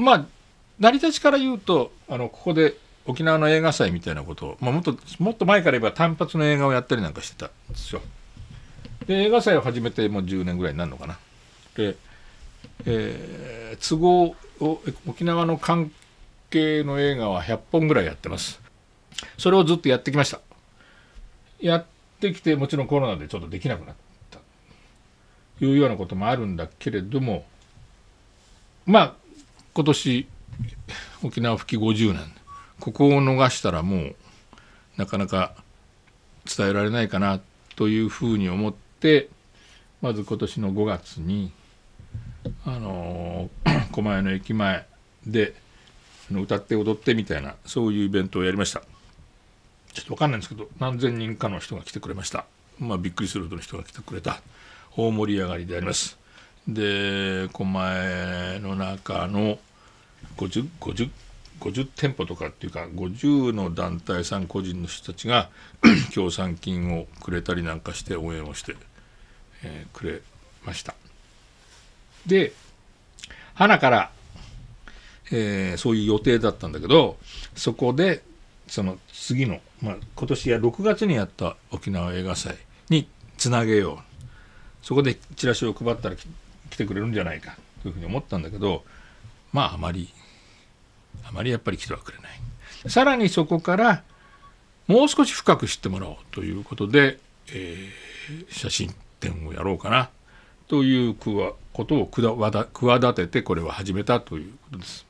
まあ成り立ちから言うとあのここで沖縄の映画祭みたいなことを、まあ、もっともっと前から言えば単発の映画をやったりなんかしてたんですよ。で映画祭を始めてもう10年ぐらいになるのかな。で、えー、都合を沖縄の関係の映画は100本ぐらいやってます。それをずっとやってきました。やってきてもちろんコロナでちょっとできなくなったというようなこともあるんだけれどもまあ今年沖縄復帰50年ここを逃したらもうなかなか伝えられないかなというふうに思ってまず今年の5月にあの 狛江の駅前で歌って踊ってみたいなそういうイベントをやりましたちょっと分かんないんですけど何千人かの人が来てくれましたまあびっくりするほどの人が来てくれた大盛り上がりでありますで狛江の中の 50, 50, 50店舗とかっていうか50の団体さん個人の人たちが 協賛金をくれたりなんかして応援をして、えー、くれましたで花から、えー、そういう予定だったんだけどそこでその次の、まあ、今年や6月にやった沖縄映画祭につなげようそこでチラシを配ったら来てくれるんじゃないかというふうに思ったんだけどまああまりあまりやっぱり来てはくれない。さらにそこからもう少し深く知ってもらおうということで、えー、写真展をやろうかなということを企ててこれは始めたということです。